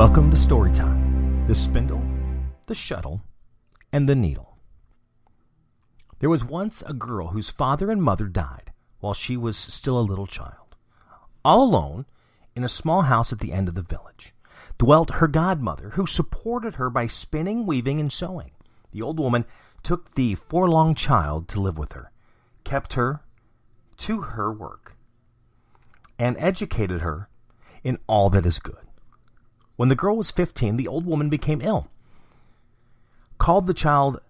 Welcome to Storytime The Spindle, the Shuttle, and the Needle. There was once a girl whose father and mother died while she was still a little child. All alone, in a small house at the end of the village, dwelt her godmother, who supported her by spinning, weaving, and sewing. The old woman took the forlorn child to live with her, kept her to her work, and educated her in all that is good. When the girl was 15, the old woman became ill, called the child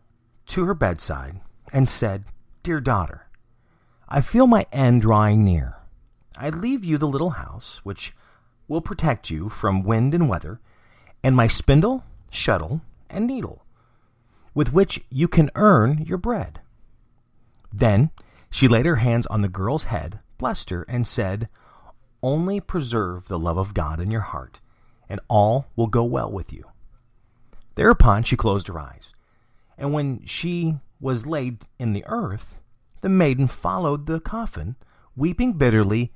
to her bedside, and said, Dear daughter, I feel my end drawing near. I leave you the little house, which will protect you from wind and weather, and my spindle, shuttle, and needle, with which you can earn your bread. Then she laid her hands on the girl's head, blessed her, and said, Only preserve the love of God in your heart and all will go well with you. Thereupon she closed her eyes. And when she was laid in the earth, the maiden followed the coffin, weeping bitterly,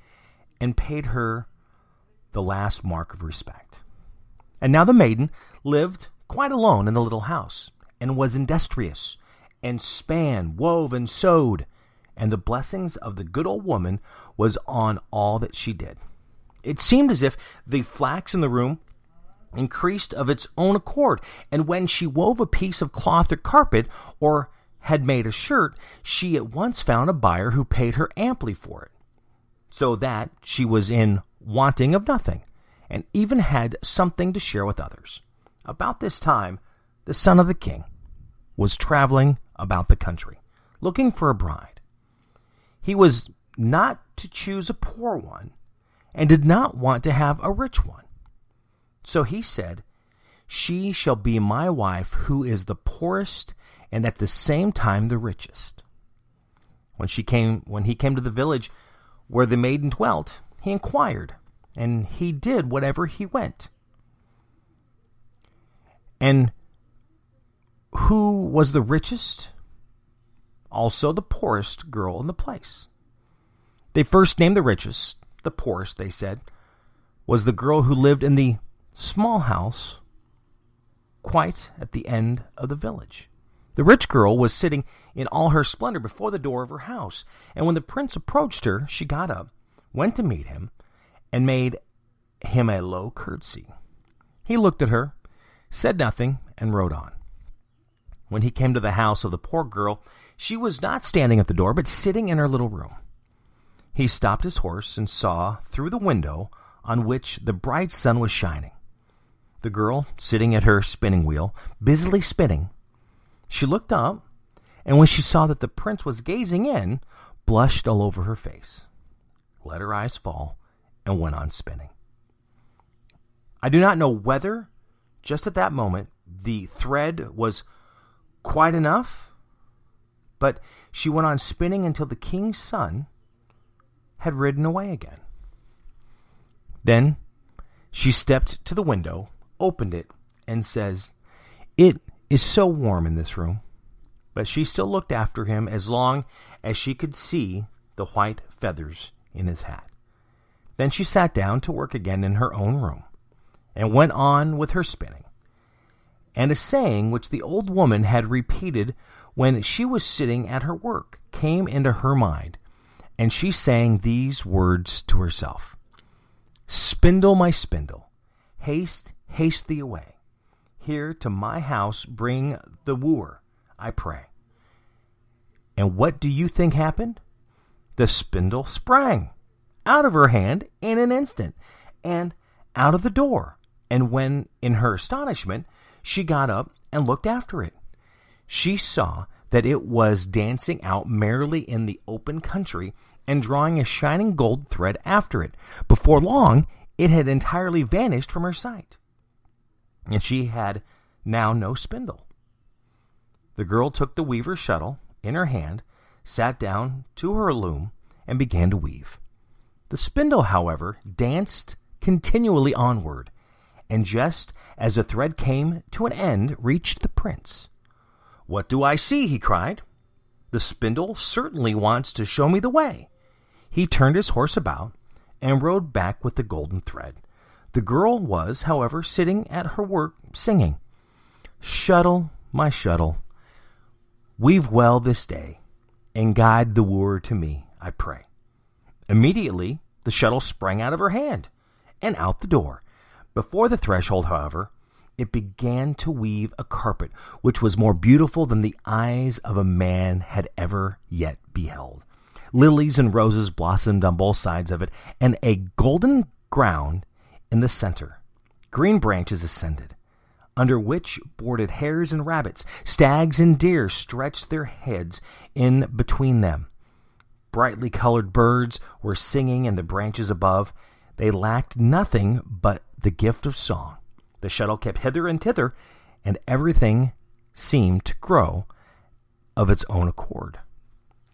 and paid her the last mark of respect. And now the maiden lived quite alone in the little house, and was industrious, and span, wove, and sewed, and the blessings of the good old woman was on all that she did. It seemed as if the flax in the room increased of its own accord, and when she wove a piece of cloth or carpet, or had made a shirt, she at once found a buyer who paid her amply for it, so that she was in wanting of nothing, and even had something to share with others. About this time, the son of the king was traveling about the country, looking for a bride. He was not to choose a poor one, and did not want to have a rich one. So he said, She shall be my wife who is the poorest and at the same time the richest. When she came when he came to the village where the maiden dwelt, he inquired, and he did whatever he went. And who was the richest? Also the poorest girl in the place. They first named the richest, the poorest, they said, was the girl who lived in the small house quite at the end of the village. The rich girl was sitting in all her splendor before the door of her house, and when the prince approached her, she got up, went to meet him, and made him a low curtsy. He looked at her, said nothing, and rode on. When he came to the house of the poor girl, she was not standing at the door, but sitting in her little room. He stopped his horse and saw, through the window, on which the bright sun was shining, the girl sitting at her spinning wheel, busily spinning. She looked up, and when she saw that the prince was gazing in, blushed all over her face, let her eyes fall, and went on spinning. I do not know whether, just at that moment, the thread was quite enough, but she went on spinning until the king's son, had ridden away again. Then she stepped to the window, opened it, and says, It is so warm in this room. But she still looked after him as long as she could see the white feathers in his hat. Then she sat down to work again in her own room, and went on with her spinning. And a saying which the old woman had repeated when she was sitting at her work came into her mind and she sang these words to herself Spindle, my spindle, haste, haste thee away. Here to my house bring the wooer, I pray. And what do you think happened? The spindle sprang out of her hand in an instant and out of the door. And when, in her astonishment, she got up and looked after it, she saw that it was dancing out merrily in the open country and drawing a shining gold thread after it. Before long, it had entirely vanished from her sight, and she had now no spindle. The girl took the weaver's shuttle in her hand, sat down to her loom, and began to weave. The spindle, however, danced continually onward, and just as the thread came to an end, reached the prince. What do I see? he cried. The spindle certainly wants to show me the way. He turned his horse about and rode back with the golden thread. The girl was, however, sitting at her work singing. Shuttle, my shuttle, weave well this day, and guide the wooer to me, I pray. Immediately the shuttle sprang out of her hand and out the door. Before the threshold, however, it began to weave a carpet which was more beautiful than the eyes of a man had ever yet beheld. Lilies and roses blossomed on both sides of it, and a golden ground in the center. Green branches ascended, under which boarded hares and rabbits. Stags and deer stretched their heads in between them. Brightly colored birds were singing in the branches above. They lacked nothing but the gift of song. The shuttle kept hither and thither, and everything seemed to grow of its own accord.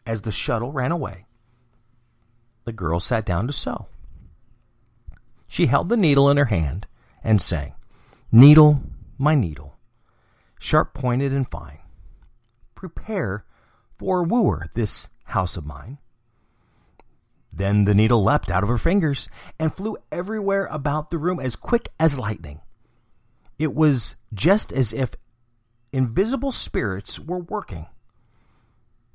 As the shuttle ran away, the girl sat down to sew. She held the needle in her hand and sang, Needle, my needle, sharp pointed and fine, prepare for a wooer this house of mine. Then the needle leapt out of her fingers and flew everywhere about the room as quick as lightning. It was just as if invisible spirits were working.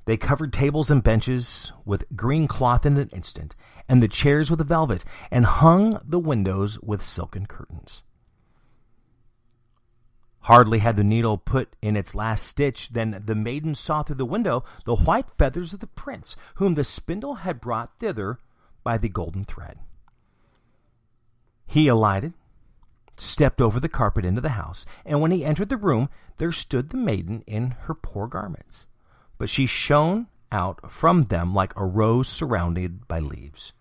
They covered tables and benches with green cloth in an instant, and the chairs with velvet, and hung the windows with silken curtains. Hardly had the needle put in its last stitch than the maiden saw through the window the white feathers of the prince, whom the spindle had brought thither by the golden thread. He alighted stepped over the carpet into the house, and when he entered the room, there stood the maiden in her poor garments. But she shone out from them like a rose surrounded by leaves.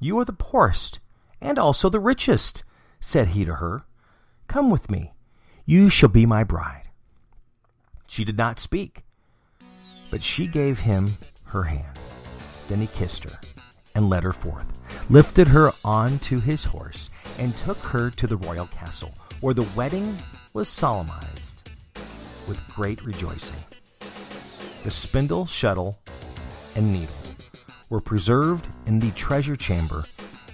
You are the poorest, and also the richest, said he to her. Come with me, you shall be my bride. She did not speak, but she gave him her hand. Then he kissed her and led her forth, lifted her on to his horse, and took her to the royal castle, where the wedding was solemnized with great rejoicing. The spindle, shuttle, and needle were preserved in the treasure chamber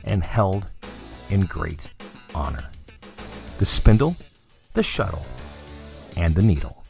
and held in great honor. The spindle, the shuttle, and the needle.